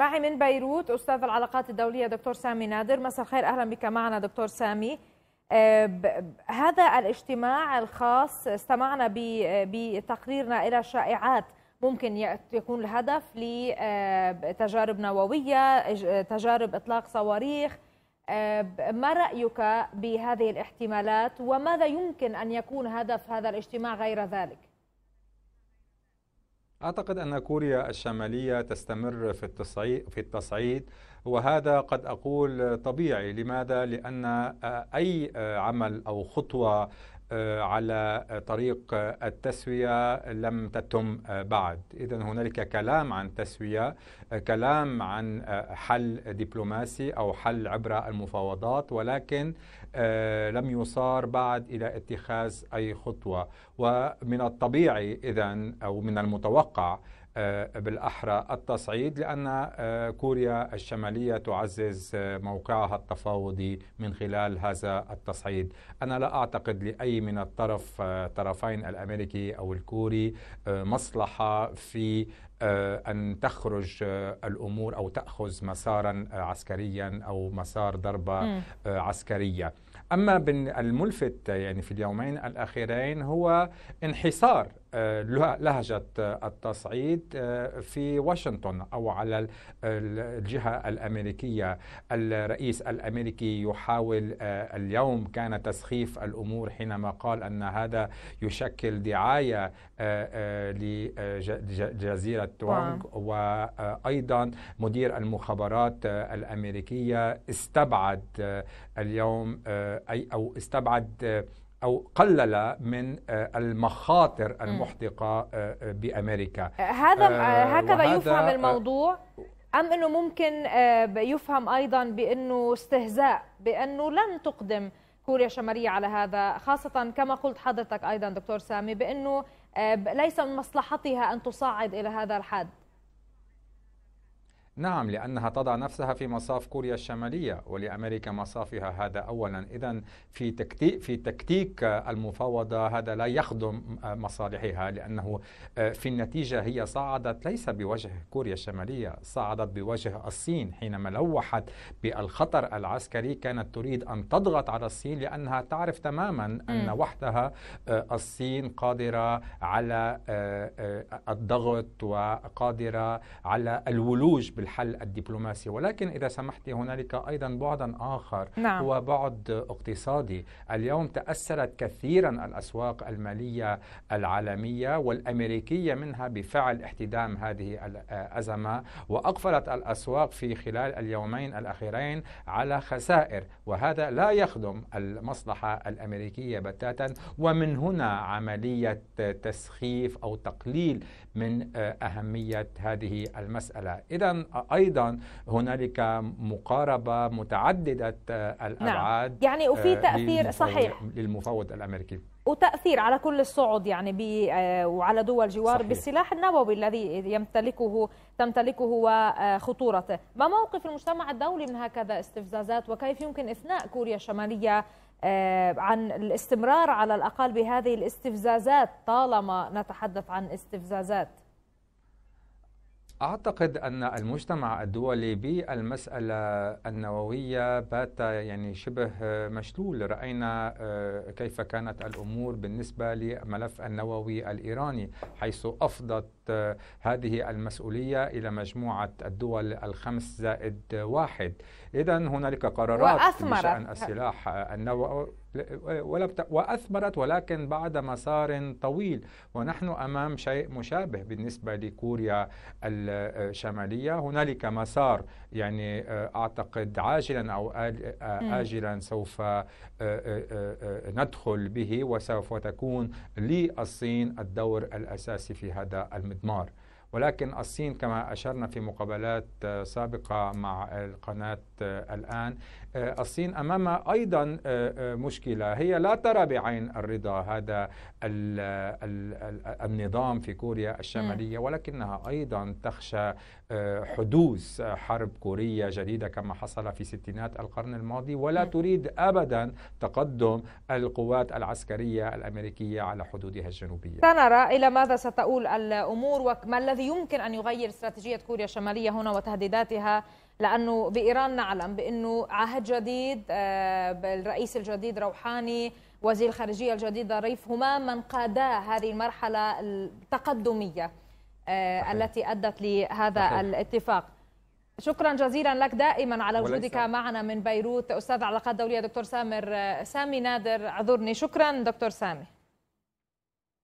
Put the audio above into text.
معي من بيروت استاذ العلاقات الدوليه دكتور سامي نادر مساء الخير اهلا بك معنا دكتور سامي آه، هذا الاجتماع الخاص استمعنا بتقريرنا الى شائعات ممكن يكون الهدف لتجارب آه، نوويه تجارب اطلاق صواريخ آه، ما رايك بهذه الاحتمالات وماذا يمكن ان يكون هدف هذا الاجتماع غير ذلك أعتقد أن كوريا الشمالية تستمر في التصعيد في التصعيد وهذا قد أقول طبيعي لماذا؟ لأن أي عمل أو خطوة آه، على طريق التسويه لم تتم آه، بعد، اذا هنالك كلام عن تسويه، آه، كلام عن حل دبلوماسي او حل عبر المفاوضات ولكن لم يصار بعد الى اتخاذ اي خطوه، ومن الطبيعي اذا او من المتوقع آه، بالاحرى التصعيد لان آه، كوريا الشماليه تعزز آه، موقعها التفاوضي من خلال هذا التصعيد، انا لا اعتقد لاي من الطرف طرفين الامريكي او الكوري مصلحه في أن تخرج الأمور أو تأخذ مسارا عسكريا أو مسار ضربة م. عسكرية أما الملفت يعني في اليومين الأخيرين هو انحسار آه، لهجة آه، التصعيد آه، في واشنطن أو على الجهة الأمريكية الرئيس الأمريكي يحاول اليوم كان تسخيف الأمور حينما قال أن هذا يشكل دعاية لجزيرة تونغ وأيضا مدير المخابرات الأمريكية استبعد اليوم أي أو استبعد أو قلل من آه، المخاطر المحدقة آه، آه، بأمريكا هذا هكذا يفهم الموضوع أم أنه ممكن يفهم أيضا بأنه استهزاء بأنه لن تقدم كوريا الشمالية على هذا خاصة كما قلت حضرتك أيضا دكتور سامي بأنه ليس من مصلحتها أن تصعد إلى هذا الحد نعم لأنها تضع نفسها في مصاف كوريا الشمالية ولأمريكا مصافها هذا أولا إذا في تكتيك في تكتيك المفاوضة هذا لا يخدم مصالحها لأنه آه، في النتيجة هي صعدت ليس بوجه كوريا الشمالية صعدت بوجه الصين حينما لوحت بالخطر العسكري كانت تريد أن تضغط على الصين لأنها تعرف تماما أن وحدها آه، الصين قادرة على آه، الضغط وقادرة على الولوج بالحل الدبلوماسي ولكن إذا سمحت هنالك أيضا بعدا آخر نعم. هو بعد اقتصادي اليوم تأثرت كثيرا الأسواق المالية العالمية والأمريكية منها بفعل احتدام هذه الأزمة وأقفلت الأسواق في خلال اليومين الأخيرين على خسائر وهذا لا يخدم المصلحة الأمريكية بتاتا ومن هنا عملية تسخيف أو تقليل من أهمية هذه المسألة إذا ايضا هنالك مقاربه متعدده آه، نعم. الابعاد نعم. يعني وفي آه، تاثير صحيح للمفاوض الامريكي وتأثير على كل الصعد يعني آه، وعلى دول جوار صحيح. بالسلاح النووي الذي يمتلكه تمتلكه وخطورته ما موقف المجتمع الدولي من هكذا استفزازات وكيف يمكن إثناء كوريا الشمالية عن الاستمرار على الأقل بهذه الاستفزازات طالما نتحدث عن استفزازات أعتقد أن المجتمع الدولي بالمسألة النووية بات يعني شبه مشلول رأينا آه، كيف كانت الأمور بالنسبة لملف النووي الإيراني حيث أفضت آه، هذه المسؤولية إلى مجموعة الدول الخمس زائد واحد إذا هنالك قرارات بشأن السلاح النووي واثمرت ولكن بعد مسار طويل ونحن امام شيء مشابه بالنسبه لكوريا الشماليه هنالك مسار يعني اعتقد عاجلا او اجلا سوف ندخل به وسوف تكون للصين الدور الاساسي في هذا المضمار ولكن الصين كما أشرنا في مقابلات آه، سابقة مع القناة آه، الآن آه، الصين أمامها أيضا مشكلة هي لا ترى بعين الرضا هذا ال ال النظام في كوريا الشمالية ولكنها أيضا تخشى حدوث حرب كورية جديدة كما حصل في ستينات القرن الماضي ولا تريد أبدا تقدم القوات العسكرية الأمريكية على حدودها الجنوبية سنرى إلى ماذا ستؤول الأمور وما الذي الذي يمكن أن يغير استراتيجية كوريا الشمالية هنا وتهديداتها لأنه بإيران نعلم بأنه عهد جديد آه، الرئيس الجديد روحاني وزير الخارجية الجديد ظريف هما من قادا هذه المرحلة التقدمية آه، صحيح. التي أدت لهذا صحيح. الاتفاق شكرا جزيلا لك دائما على وجودك معنا من بيروت أستاذ علاقات دولية دكتور سامر آه، سامي نادر عذرني شكرا دكتور سامي